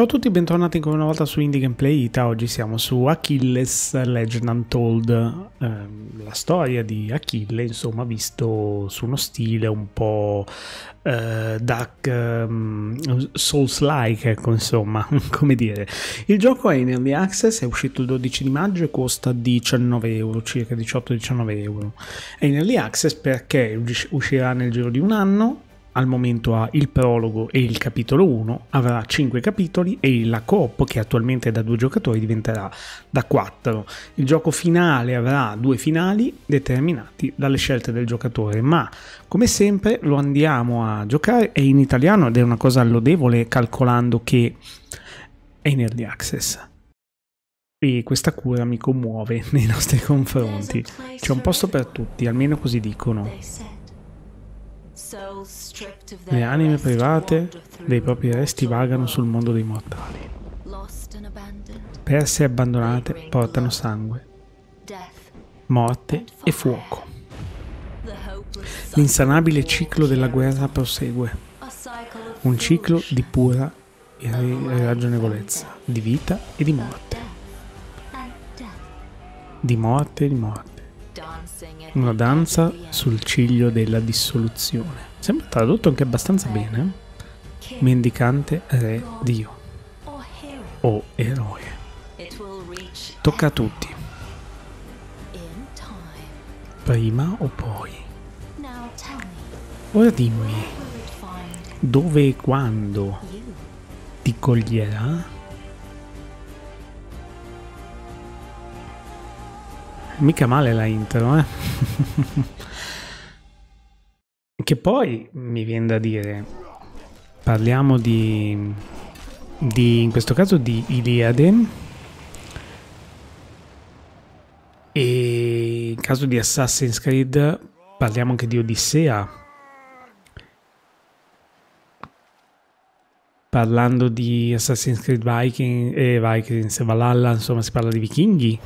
Ciao a tutti e bentornati ancora una volta su Indie Gameplay Ita. Oggi siamo su Achilles Legend Untold, ehm, la storia di Achille, insomma, visto su uno stile un po' eh, dark ehm, souls-like, ecco, insomma, come dire. Il gioco è in early access, è uscito il 12 di maggio e costa 19 euro, circa 18-19 euro. È in early access perché uscirà nel giro di un anno al momento ha il prologo e il capitolo 1, avrà 5 capitoli e la coop che attualmente è da 2 giocatori diventerà da 4. Il gioco finale avrà due finali determinati dalle scelte del giocatore, ma come sempre lo andiamo a giocare è in italiano ed è una cosa lodevole calcolando che è in early access e questa cura mi commuove nei nostri confronti. C'è un posto per tutti, almeno così dicono. Le anime private dei propri resti vagano sul mondo dei mortali. Perse e abbandonate portano sangue, morte e fuoco. L'insanabile ciclo della guerra prosegue, un ciclo di pura irragionevolezza, di vita e di morte. Di morte e di morte. Una danza sul ciglio della dissoluzione. Sembra tradotto anche abbastanza bene. Mendicante re Dio. O eroe. Tocca a tutti. Prima o poi. Ora dimmi, dove e quando ti coglierà? Mica male la intro, eh? che poi mi viene da dire, parliamo di, di, in questo caso di Iliade e in caso di Assassin's Creed parliamo anche di Odissea. Parlando di Assassin's Creed Viking, eh, Vikings e Valhalla, insomma si parla di vichinghi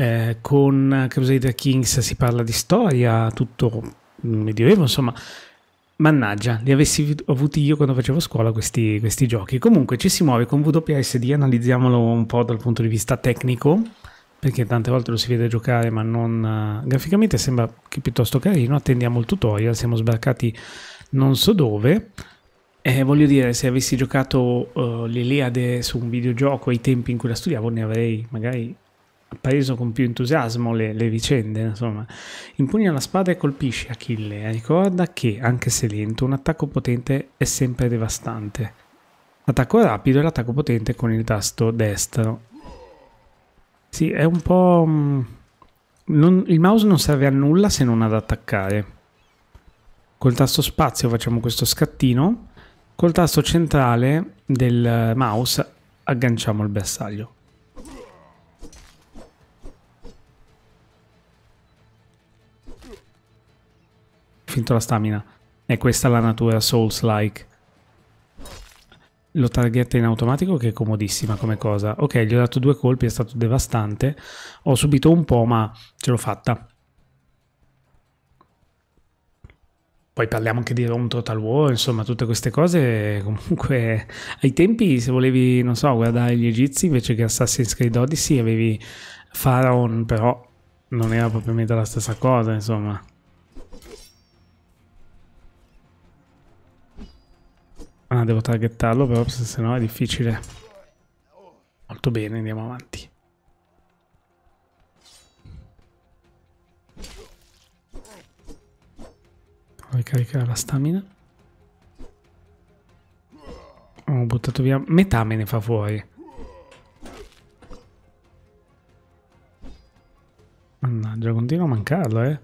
eh, con Crusader Kings si parla di storia, tutto medioevo, insomma, mannaggia, li avessi avuti io quando facevo scuola questi, questi giochi. Comunque ci si muove con WSD, analizziamolo un po' dal punto di vista tecnico, perché tante volte lo si vede giocare ma non... Eh, graficamente sembra che piuttosto carino, attendiamo il tutorial, siamo sbarcati non so dove. Eh, voglio dire, se avessi giocato uh, l'Iliade su un videogioco ai tempi in cui la studiavo, ne avrei magari appreso con più entusiasmo le, le vicende, insomma. Impugna la spada e colpisce Achille eh, ricorda che, anche se lento, un attacco potente è sempre devastante. Attacco rapido e l'attacco potente con il tasto destro. Sì, è un po'... Mm, non, il mouse non serve a nulla se non ad attaccare. Col tasto spazio facciamo questo scattino, col tasto centrale del eh, mouse agganciamo il bersaglio. finto la stamina. E questa è la natura Souls-like. Lo targhetta in automatico che è comodissima come cosa. Ok, gli ho dato due colpi, è stato devastante. Ho subito un po', ma ce l'ho fatta. Poi parliamo anche di Rome Total War, insomma, tutte queste cose. Eh, comunque, eh, ai tempi, se volevi, non so, guardare gli egizi invece che Assassin's Creed Odyssey, avevi Pharaon, però non era propriamente la stessa cosa, insomma. Ah, devo targettarlo però, se no è difficile. Molto bene, andiamo avanti. Ricaricare la stamina. Ho buttato via... Metà me ne fa fuori. Mannaggia, continua a mancarlo, eh.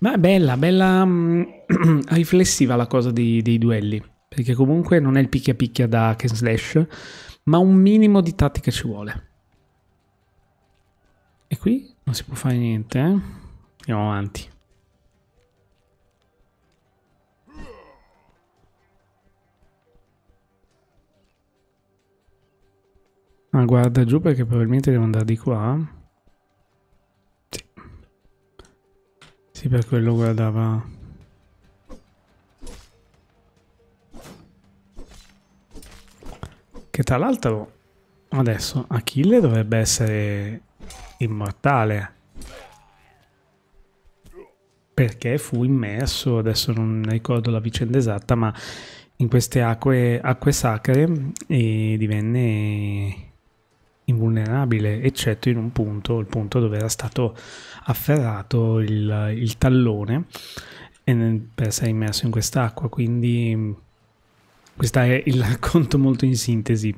Ma è bella, bella... Mm, riflessiva la cosa dei, dei duelli perché comunque non è il picchia picchia da hack and slash, ma un minimo di tattica ci vuole. E qui non si può fare niente, eh? Andiamo avanti. Ma guarda giù perché probabilmente devo andare di qua. Sì. Sì, per quello guardava... Che tra l'altro adesso Achille dovrebbe essere immortale. Perché fu immerso, adesso non ricordo la vicenda esatta, ma in queste acque, acque sacre e divenne invulnerabile, eccetto in un punto, il punto dove era stato afferrato il, il tallone per essere immerso in quest'acqua. Quindi questo è il racconto molto in sintesi.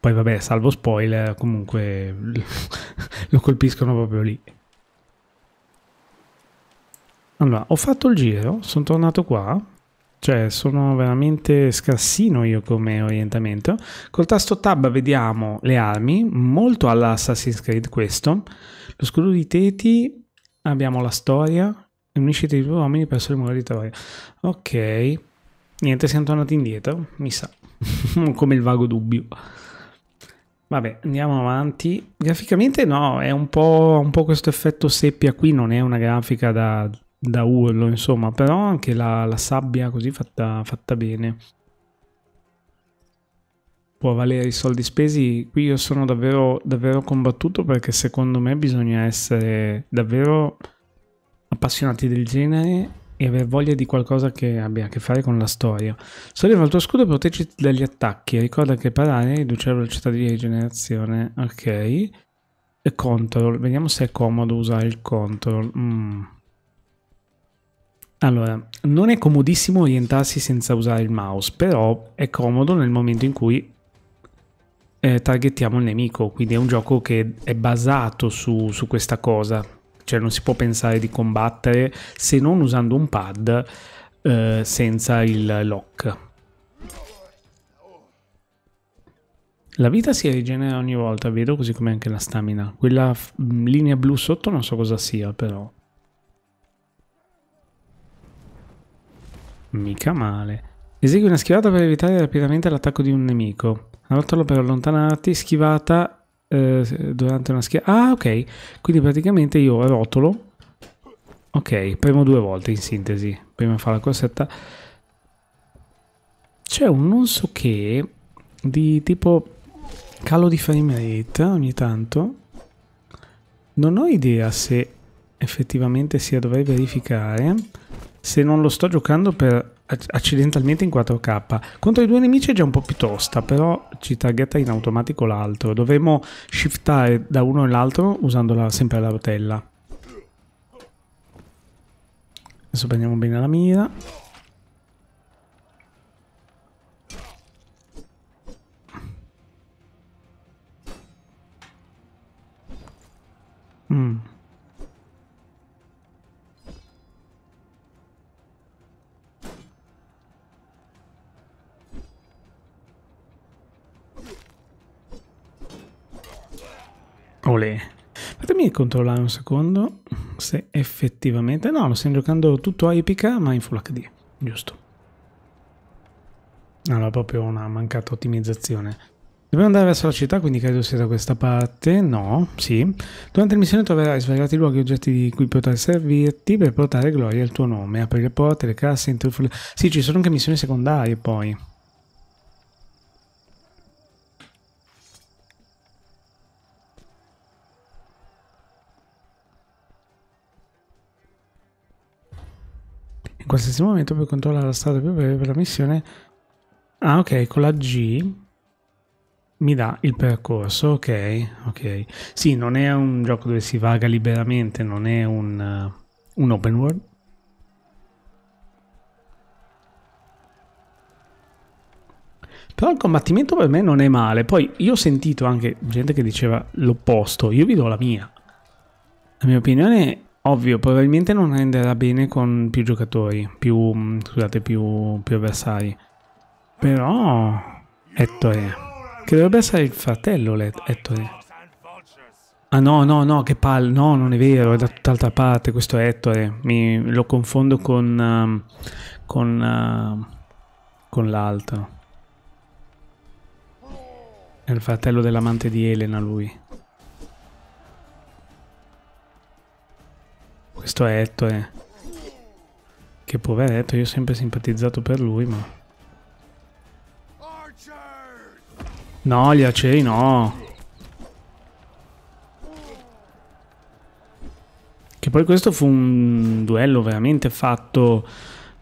Poi vabbè, salvo spoiler, comunque lo colpiscono proprio lì. Allora, ho fatto il giro, sono tornato qua, cioè sono veramente scarsino io come orientamento. Col tasto tab vediamo le armi, molto alla Assassin's Creed questo. Lo scudo di Teti, abbiamo la storia, Riunisciti i due uomini presso il muro di Troia. Ok. Niente, siamo tornati indietro, mi sa. Come il vago dubbio. Vabbè, andiamo avanti. Graficamente no, è un po', un po questo effetto seppia qui, non è una grafica da, da urlo, insomma, però anche la, la sabbia così fatta, fatta bene può valere i soldi spesi. Qui io sono davvero, davvero combattuto perché secondo me bisogna essere davvero appassionati del genere e aver voglia di qualcosa che abbia a che fare con la storia. Solleva il tuo scudo e proteggiti dagli attacchi. Ricorda che parare riduce la velocità di rigenerazione. Ok. E control. Vediamo se è comodo usare il control. Mm. Allora, non è comodissimo orientarsi senza usare il mouse, però è comodo nel momento in cui eh, targettiamo il nemico. Quindi è un gioco che è basato su, su questa cosa cioè non si può pensare di combattere se non usando un pad eh, senza il lock. La vita si rigenera ogni volta, vedo così come anche la stamina. Quella mm, linea blu sotto non so cosa sia, però. Mica male. Esegui una schivata per evitare rapidamente l'attacco di un nemico. Rotolo per allontanarti, schivata eh, durante una schiacciata. Ah, ok. Quindi praticamente io rotolo. Ok, premo due volte in sintesi. Prima fa la corsetta. C'è un non so che di tipo calo di frame rate ogni tanto. Non ho idea se effettivamente sia, dovrei verificare. Se non lo sto giocando per accidentalmente in 4K. Contro i due nemici è già un po' più tosta, però ci targhetta in automatico l'altro. Dovremmo shiftare da uno all'altro usando la, sempre la rotella. Adesso prendiamo bene la mira. Mm. Olè. Fatemi controllare un secondo se effettivamente... No, lo stiamo giocando tutto a epica ma in Full HD, giusto. Allora, proprio una mancata ottimizzazione. Dobbiamo andare verso la città, quindi credo sia da questa parte. No, sì. Durante la missione troverai svariati luoghi e oggetti di cui potrai servirti per portare gloria al tuo nome. Apri le porte, le casse, interfone... Sì, ci sono anche missioni secondarie poi. in qualsiasi momento per controllare la strada più breve per la missione. Ah, ok, con la G mi dà il percorso, ok, ok. Sì, non è un gioco dove si vaga liberamente, non è un, uh, un open world. Però il combattimento per me non è male. Poi io ho sentito anche gente che diceva l'opposto, io vi do la mia. La mia opinione Ovvio, probabilmente non renderà bene con più giocatori, più, mm, scusate, più, più avversari. Però, Ettore, che dovrebbe essere il fratello Ettore. Ah no, no, no, che palle, no, non è vero, è da tutt'altra parte questo Ettore, Mi, lo confondo con, uh, con, uh, con l'altro. È il fratello dell'amante di Elena lui. Questo è Ettore. Eh. Che poveretto, io ho sempre simpatizzato per lui, ma... No, gli acei no. Che poi questo fu un duello veramente fatto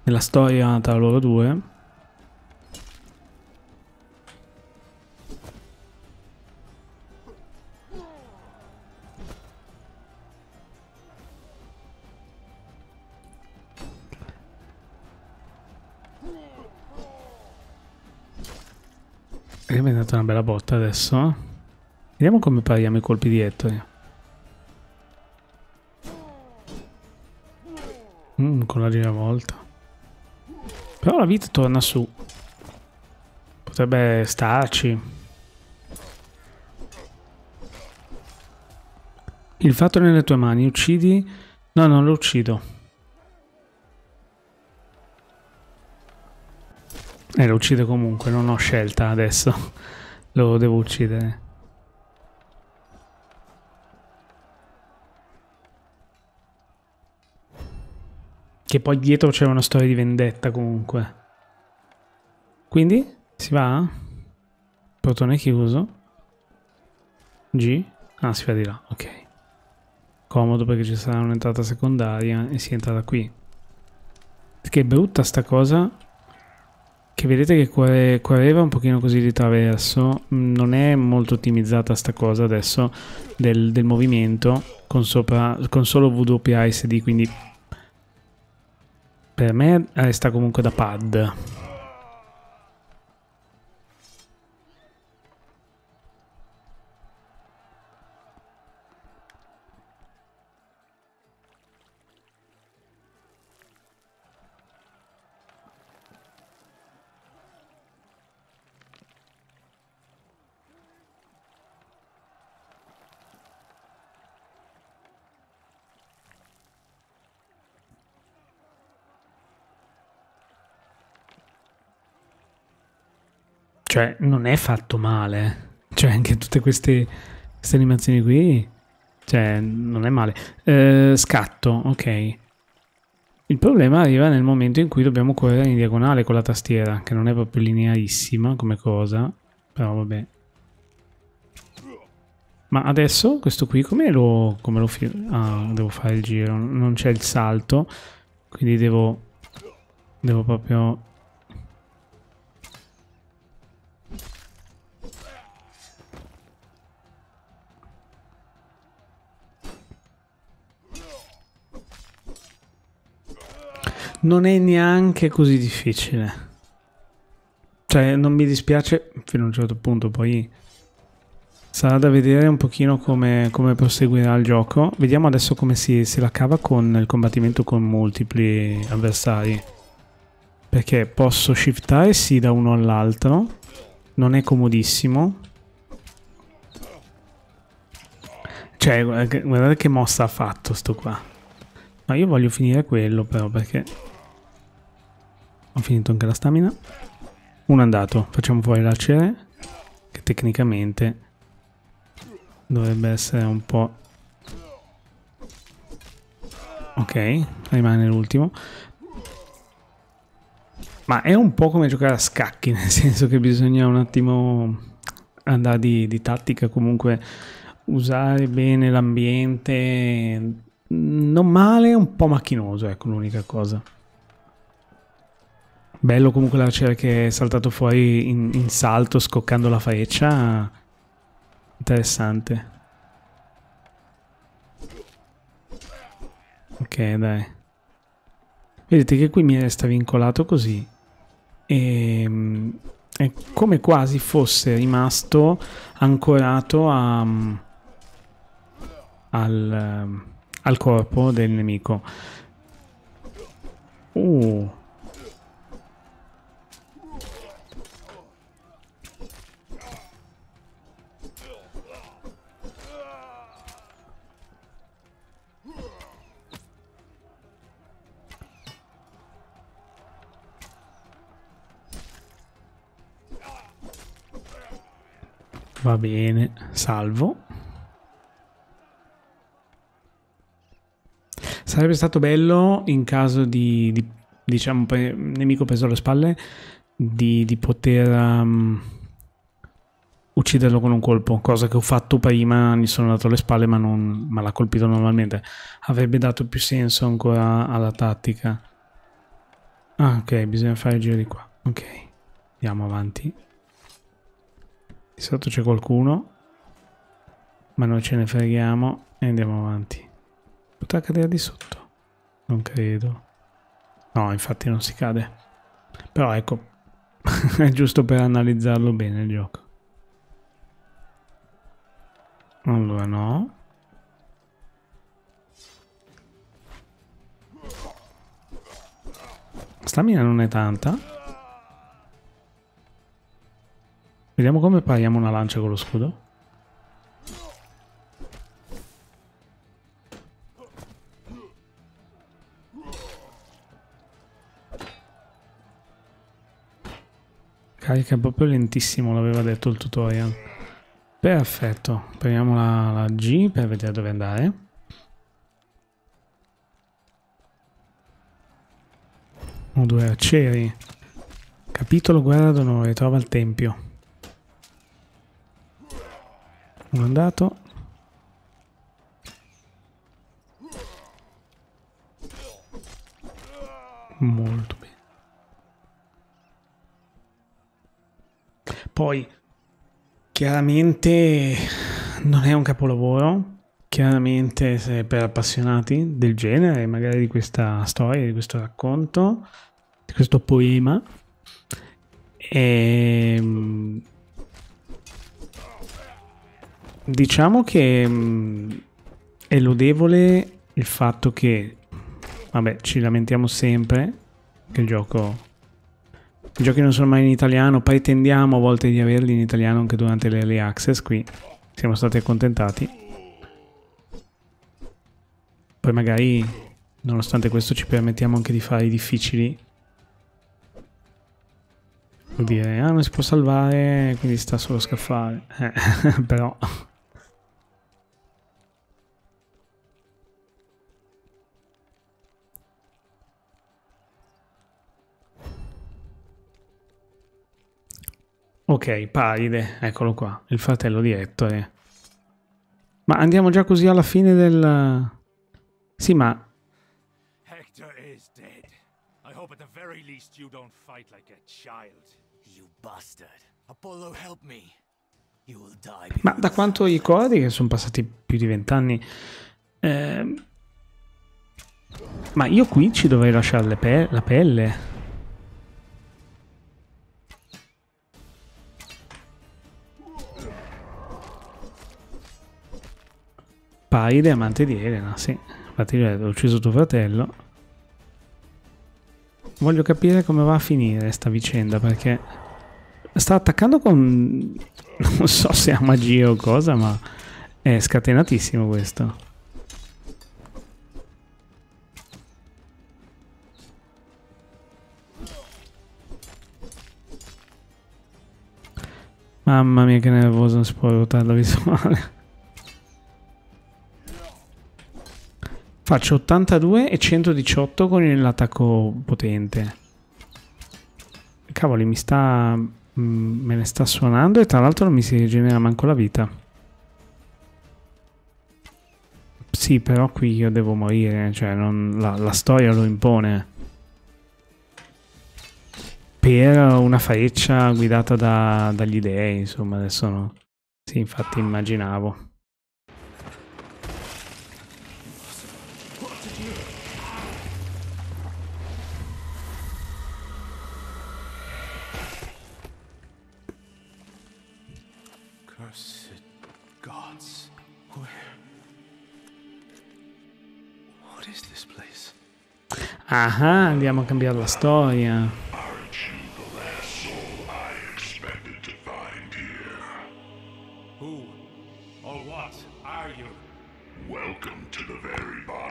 nella storia tra loro due. botta adesso. Eh. Vediamo come pariamo i colpi di Ettore. Mm, con la volta. Però la vita torna su. Potrebbe starci. Il fatto è nelle tue mani. Uccidi... No, non lo uccido. Eh, lo uccide comunque. Non ho scelta adesso. Lo devo uccidere. Che poi dietro c'è una storia di vendetta comunque. Quindi si va? Portone chiuso. G. Ah, si va di là, ok. Comodo perché ci sarà un'entrata secondaria e si entra da qui. Che brutta sta cosa che vedete che cuore, cuoreva un pochino così di traverso, mm, non è molto ottimizzata sta cosa adesso del, del movimento con, sopra, con solo WASD, quindi per me resta eh, comunque da pad. cioè, non è fatto male. Cioè, anche tutte queste, queste animazioni qui, cioè, non è male. Eh, scatto, ok. Il problema arriva nel momento in cui dobbiamo correre in diagonale con la tastiera, che non è proprio linearissima come cosa, però vabbè. Ma adesso questo qui come lo, come lo Ah, devo fare il giro, non c'è il salto, quindi devo, devo proprio non è neanche così difficile. Cioè, non mi dispiace fino a un certo punto, poi sarà da vedere un pochino come, come proseguirà il gioco. Vediamo adesso come si, si la cava con il combattimento con multipli avversari. Perché posso shiftare sì da uno all'altro, non è comodissimo. Cioè, guardate che mossa ha fatto sto qua. Ma io voglio finire quello però perché ho finito anche la stamina. un andato. Facciamo fuori l'acere Che tecnicamente dovrebbe essere un po'... Ok, rimane l'ultimo. Ma è un po' come giocare a scacchi, nel senso che bisogna un attimo andare di, di tattica, comunque usare bene l'ambiente, non male, un po' macchinoso, ecco l'unica cosa. Bello comunque l'arciere che è saltato fuori in, in salto scoccando la freccia. Interessante. Ok, dai. Vedete che qui mi resta vincolato così. E, ehm, è come quasi fosse rimasto ancorato a, al, al corpo del nemico. Uh. Va bene, salvo. Sarebbe stato bello in caso di, di diciamo, nemico preso alle spalle, di, di poter um, ucciderlo con un colpo, cosa che ho fatto prima, mi sono dato alle spalle ma, ma l'ha colpito normalmente. Avrebbe dato più senso ancora alla tattica. Ah, ok, bisogna fare il giro di qua. Ok, andiamo avanti. Di sotto c'è qualcuno. Ma noi ce ne freghiamo e andiamo avanti. Potrà cadere di sotto? Non credo. No, infatti non si cade. Però ecco, è giusto per analizzarlo bene il gioco. Allora no. Stamina non è tanta. Vediamo come pariamo una lancia con lo scudo. Carica proprio lentissimo, l'aveva detto il tutorial. Perfetto, prendiamo la, la G per vedere dove andare. Uno, due arcieri. Capitolo guerra d'onore, trova il tempio. Uno andato. Molto bene. Poi, chiaramente non è un capolavoro. Chiaramente, se per appassionati del genere, magari di questa storia, di questo racconto, di questo poema, e ehm, Diciamo che mh, mm, è lodevole il fatto che, vabbè, ci lamentiamo sempre che il gioco... I giochi non sono mai in italiano, poi tendiamo a volte di averli in italiano anche durante l'early access, qui siamo stati accontentati. Poi magari, nonostante questo, ci permettiamo anche di fare i difficili. Vuol dire, ah non si può salvare, quindi sta solo a scaffare Eh, però... Ok, Paride, eccolo qua, il fratello di Ettore. Ma andiamo già così alla fine del... Sì, ma... Hector is dead. I hope at the very least you don't fight like a child. You bastard. Apollo help me. You will die. Ma da quanto ricordi che sono passati più di vent'anni... Eh... Ma io qui ci dovrei lasciare pe la pelle. Paide amante di Elena, sì. Infatti lui ha ucciso tuo fratello. Voglio capire come va a finire sta vicenda, perché sta attaccando con... non so se ha magia o cosa, ma è scatenatissimo questo. Mamma mia che nervoso, non si può ruotare la visuale. Faccio 82 e 118 con l'attacco potente. Cavoli, mi sta... Mm, me ne sta suonando e tra l'altro non mi si rigenera manco la vita. Sì, però qui io devo morire, cioè non, la, la storia lo impone. Per una freccia guidata da, dagli dei, insomma, adesso no. Sì, infatti immaginavo. Ah, andiamo a cambiare la storia.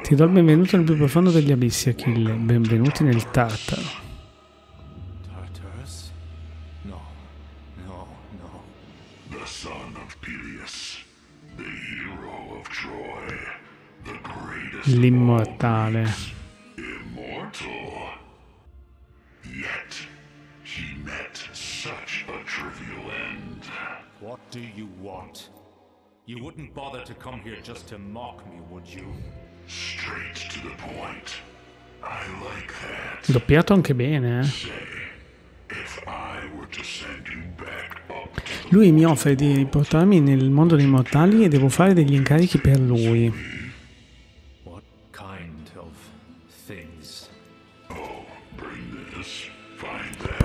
Ti do il benvenuto nel più profondo degli abissi, Achille. Benvenuti nel Tartaro. l'immortale. What do you want? You wouldn't bother to come here just to mock me, would you? Straight to the point. I like that. Doppiato anche bene, eh. Lui mi offre di riportarmi nel mondo dei mortali e devo fare degli incarichi per lui.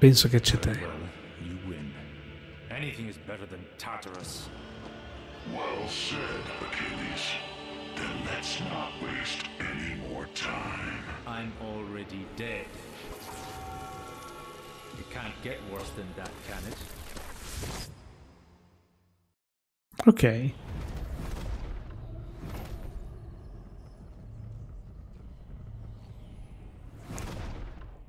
Penso che c'è te. Anything is better than Tartarus. Well said, Achilles. Then let's not waste any more time. I'm already dead. It can't get worse than that, can it? Ok.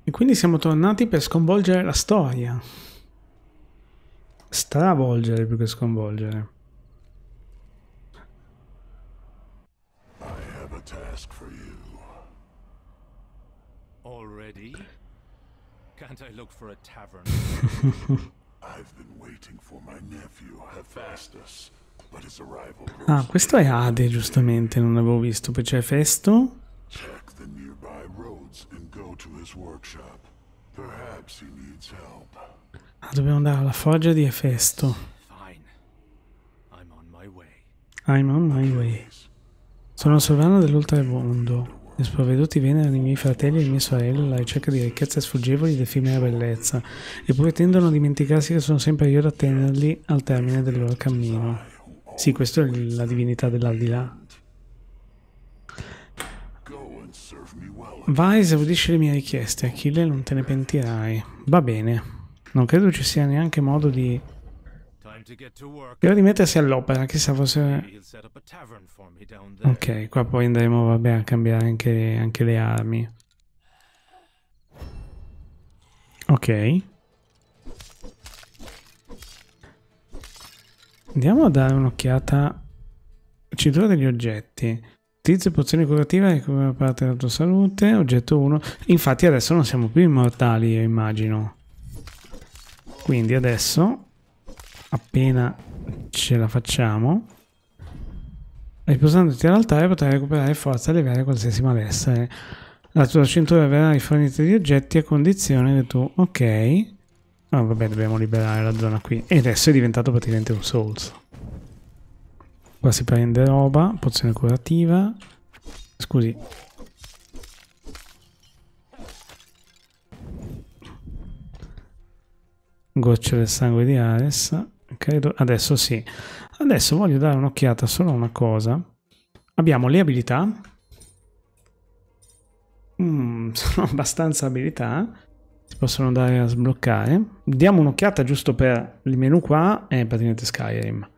E quindi siamo tornati per sconvolgere la storia. Stravolgere più che sconvolgere. task for you. Already? Can't I look for a tavern? I've been waiting for my nephew Hephaestus, but his arrival Ah, questo è Ade, giustamente, non l'avevo visto, poi c'è Festo. Check the nearby workshop. Perhaps he needs help. Ah, dobbiamo andare alla foggia di Efesto. Fine. I'm on my way. I'm on my way. Sono il sovrano dell'oltremondo. E sprovveduti vennero i miei fratelli e le mie sorelle alla ricerca di ricchezze sfuggevoli ed effimera bellezza, eppure tendono a dimenticarsi che sono sempre io ad attenerli al termine del loro cammino. Sì, questa è la divinità dell'aldilà. Vai, esaudisci le mie richieste, Achille, non te ne pentirai. Va bene. Non credo ci sia neanche modo di... di mettersi all'opera, chissà forse... Ok, qua poi andremo, vabbè, a cambiare anche, anche le armi. Ok. Andiamo a dare un'occhiata... Cintura degli oggetti. Utilizzo pozioni curative e ecco, recupera parte della tua salute. Oggetto 1. Infatti adesso non siamo più immortali, io immagino. Quindi adesso, appena ce la facciamo, riposandoti all'altare potrai recuperare forza e levare qualsiasi malessere. La tua cintura verrà rifornita di oggetti a condizione che tu... Ok. Ah, vabbè, dobbiamo liberare la zona qui. E adesso è diventato praticamente un souls. Qua si prende roba, pozione curativa. Scusi. Gocce del sangue di Ares. Credo... Adesso sì. Adesso voglio dare un'occhiata solo a una cosa. Abbiamo le abilità. Mm, sono abbastanza abilità. Si possono andare a sbloccare. Diamo un'occhiata giusto per il menu qua. È praticamente Skyrim.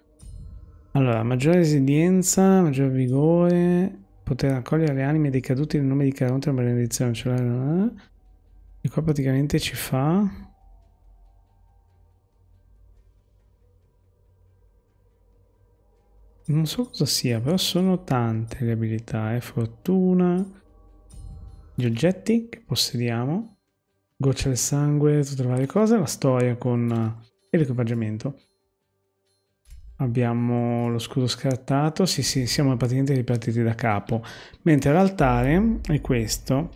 Allora, maggiore resilienza, maggior vigore, poter raccogliere le anime dei caduti nel nome di Caronte e una benedizione. Cioè, eh? E qua praticamente ci fa... Non so cosa sia, però sono tante le abilità. Eh? Fortuna, gli oggetti che possediamo, goccia del sangue, tutte le varie cose, la storia con... e eh, l'equipaggiamento abbiamo lo scudo scartato, sì sì, siamo praticamente ripartiti da capo, mentre l'altare è questo,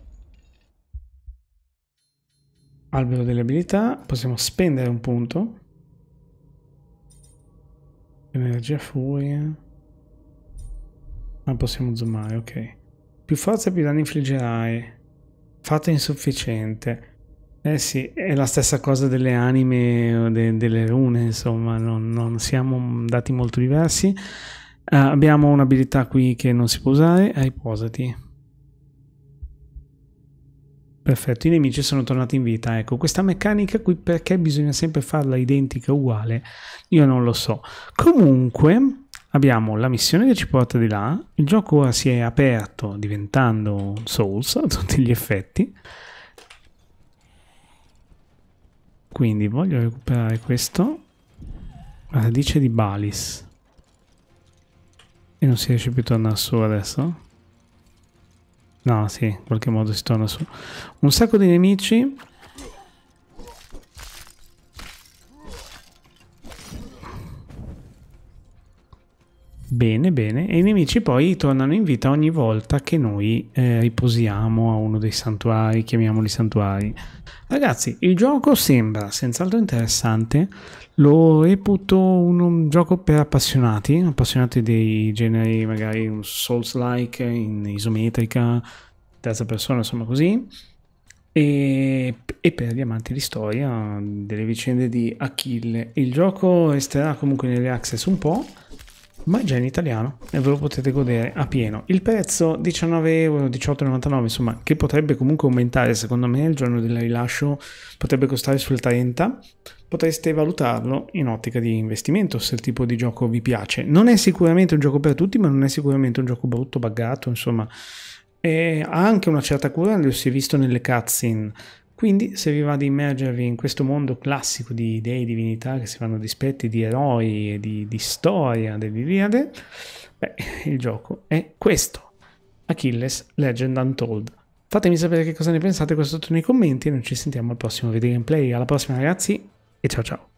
albero delle abilità, possiamo spendere un punto, energia furia, ma ah, possiamo zoomare, ok, più forza più danni infliggerai, fatto insufficiente, eh sì, è la stessa cosa delle anime de, delle rune, insomma, non, non siamo dati molto diversi. Uh, abbiamo un'abilità qui che non si può usare, riposati. Perfetto, i nemici sono tornati in vita. Ecco, questa meccanica qui perché bisogna sempre farla identica, uguale? Io non lo so. Comunque, abbiamo la missione che ci porta di là, il gioco ora si è aperto diventando Souls a tutti gli effetti. Quindi voglio recuperare questo. la Radice di Balis. E non si riesce più a tornare su adesso? No, sì, in qualche modo si torna su. Un sacco di nemici Bene, bene. E i nemici poi tornano in vita ogni volta che noi eh, riposiamo a uno dei santuari, chiamiamoli santuari. Ragazzi, il gioco sembra senz'altro interessante. Lo reputo un, un gioco per appassionati, appassionati dei generi magari Souls-like in isometrica, terza persona, insomma così. E, e, per gli amanti di storia delle vicende di Achille. Il gioco resterà comunque nelle access un po', ma è già in italiano e ve lo potete godere a pieno. Il prezzo 19,99 euro, insomma, che potrebbe comunque aumentare, secondo me, il giorno del rilascio potrebbe costare sul 30. Potreste valutarlo in ottica di investimento se il tipo di gioco vi piace. Non è sicuramente un gioco per tutti, ma non è sicuramente un gioco brutto, buggato, insomma. E ha anche una certa cura, lo si è visto nelle cutscene quindi se vi va di immergervi in questo mondo classico di dei, divinità che si fanno dispetti di eroi e di, di storia dell'Iliade, beh, il gioco è questo. Achilles Legend Untold. Fatemi sapere che cosa ne pensate qua sotto nei commenti e noi ci sentiamo al prossimo video gameplay. Alla prossima ragazzi e ciao ciao!